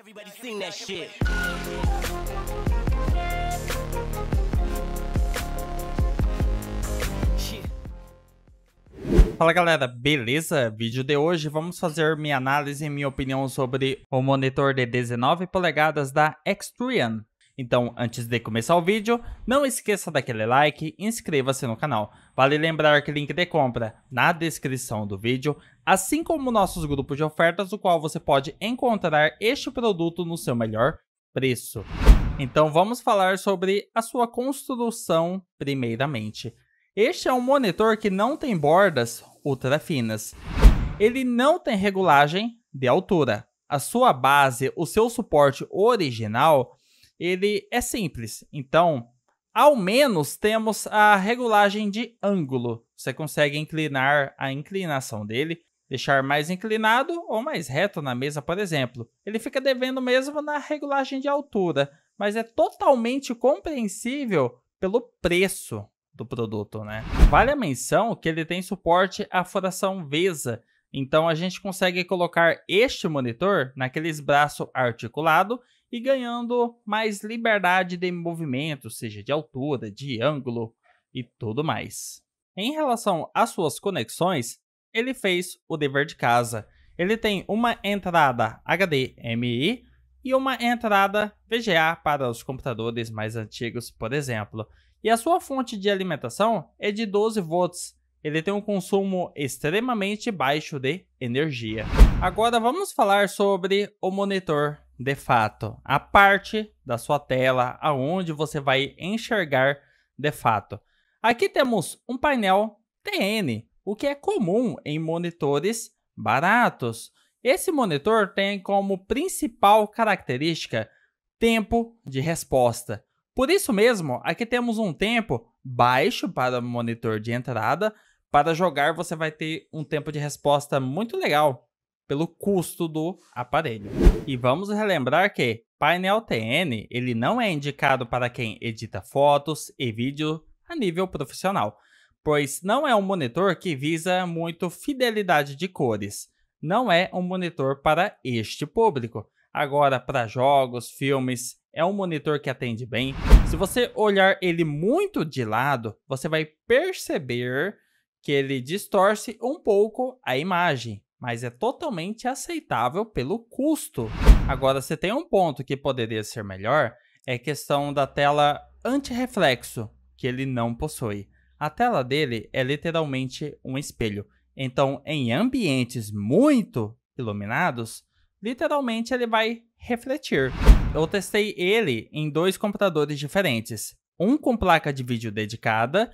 Everybody sing that shit. Fala galera, beleza? Vídeo de hoje vamos fazer minha análise e minha opinião sobre o monitor de 19 polegadas da Xtreon. Então, antes de começar o vídeo, não esqueça daquele like e inscreva-se no canal. Vale lembrar que o link de compra na descrição do vídeo, assim como nossos grupos de ofertas, o qual você pode encontrar este produto no seu melhor preço. Então vamos falar sobre a sua construção primeiramente. Este é um monitor que não tem bordas ultra finas. Ele não tem regulagem de altura. A sua base, o seu suporte original, ele é simples. Então, ao menos temos a regulagem de ângulo. Você consegue inclinar a inclinação dele, deixar mais inclinado ou mais reto na mesa, por exemplo. Ele fica devendo mesmo na regulagem de altura, mas é totalmente compreensível pelo preço do produto, né? Vale a menção que ele tem suporte à furação VESA, então a gente consegue colocar este monitor naqueles braços articulado e ganhando mais liberdade de movimento, seja de altura, de ângulo e tudo mais. Em relação às suas conexões, ele fez o dever de casa. Ele tem uma entrada HDMI e uma entrada VGA para os computadores mais antigos, por exemplo. E a sua fonte de alimentação é de 12 volts, ele tem um consumo extremamente baixo de energia. Agora vamos falar sobre o monitor de fato, a parte da sua tela aonde você vai enxergar de fato. Aqui temos um painel TN, o que é comum em monitores baratos. Esse monitor tem como principal característica tempo de resposta. Por isso mesmo, aqui temos um tempo baixo para monitor de entrada, para jogar, você vai ter um tempo de resposta muito legal pelo custo do aparelho. E vamos relembrar que painel TN ele não é indicado para quem edita fotos e vídeo a nível profissional, pois não é um monitor que visa muito fidelidade de cores. Não é um monitor para este público. Agora, para jogos, filmes, é um monitor que atende bem. Se você olhar ele muito de lado, você vai perceber que ele distorce um pouco a imagem, mas é totalmente aceitável pelo custo. Agora, se tem um ponto que poderia ser melhor, é questão da tela anti-reflexo que ele não possui. A tela dele é literalmente um espelho. Então, em ambientes muito iluminados, literalmente ele vai refletir. Eu testei ele em dois computadores diferentes, um com placa de vídeo dedicada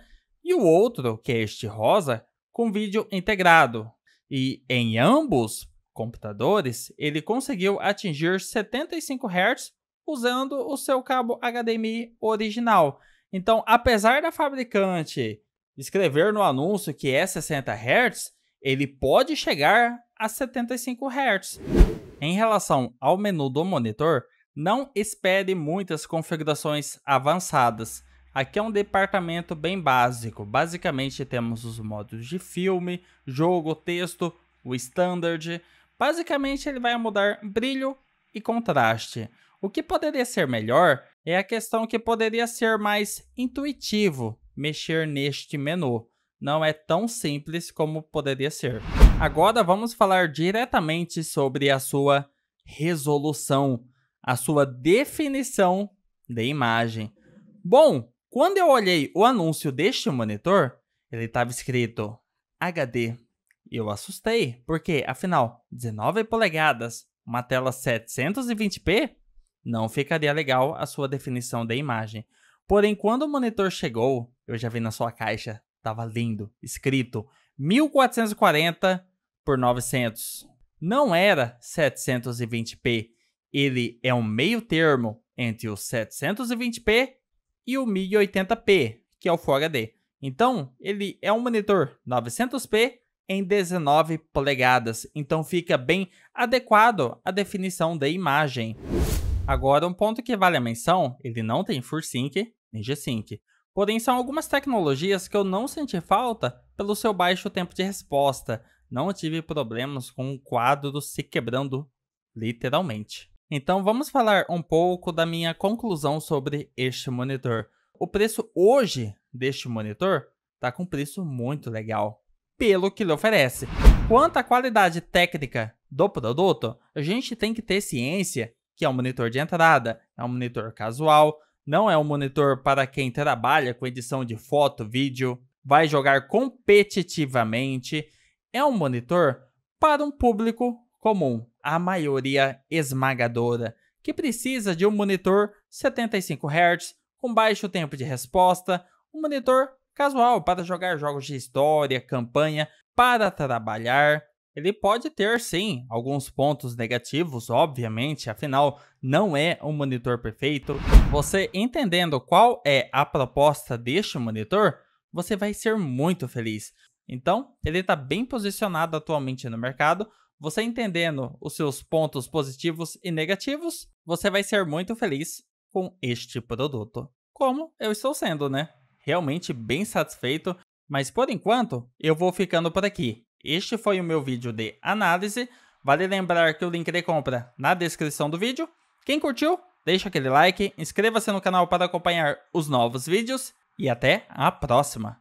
e o outro, que é este rosa, com vídeo integrado. E em ambos computadores, ele conseguiu atingir 75 Hz usando o seu cabo HDMI original. Então, apesar da fabricante escrever no anúncio que é 60 Hz, ele pode chegar a 75 Hz. Em relação ao menu do monitor, não espere muitas configurações avançadas. Aqui é um departamento bem básico. Basicamente temos os modos de filme, jogo, texto, o standard. Basicamente ele vai mudar brilho e contraste. O que poderia ser melhor é a questão que poderia ser mais intuitivo mexer neste menu. Não é tão simples como poderia ser. Agora vamos falar diretamente sobre a sua resolução, a sua definição de imagem. Bom, quando eu olhei o anúncio deste monitor, ele estava escrito HD. E eu assustei, porque afinal, 19 polegadas, uma tela 720p, não ficaria legal a sua definição da imagem. Porém, quando o monitor chegou, eu já vi na sua caixa, estava lindo, escrito 1440 por 900. Não era 720p, ele é um meio termo entre o 720p e o 1080p, que é o Full HD. Então, ele é um monitor 900p em 19 polegadas, então fica bem adequado à definição da imagem. Agora, um ponto que vale a menção, ele não tem FurSync nem G-Sync, porém são algumas tecnologias que eu não senti falta pelo seu baixo tempo de resposta, não tive problemas com o quadro se quebrando literalmente. Então vamos falar um pouco da minha conclusão sobre este monitor. O preço hoje deste monitor está com um preço muito legal, pelo que ele oferece. Quanto à qualidade técnica do produto, a gente tem que ter ciência que é um monitor de entrada, é um monitor casual, não é um monitor para quem trabalha com edição de foto, vídeo, vai jogar competitivamente, é um monitor para um público comum, a maioria esmagadora, que precisa de um monitor 75 Hz com baixo tempo de resposta, um monitor casual para jogar jogos de história, campanha, para trabalhar. Ele pode ter sim alguns pontos negativos, obviamente, afinal não é um monitor perfeito. Você entendendo qual é a proposta deste monitor, você vai ser muito feliz. Então, ele está bem posicionado atualmente no mercado, você entendendo os seus pontos positivos e negativos, você vai ser muito feliz com este produto. Como eu estou sendo, né? Realmente bem satisfeito, mas por enquanto eu vou ficando por aqui. Este foi o meu vídeo de análise. Vale lembrar que o link de compra na descrição do vídeo. Quem curtiu, deixa aquele like, inscreva-se no canal para acompanhar os novos vídeos e até a próxima!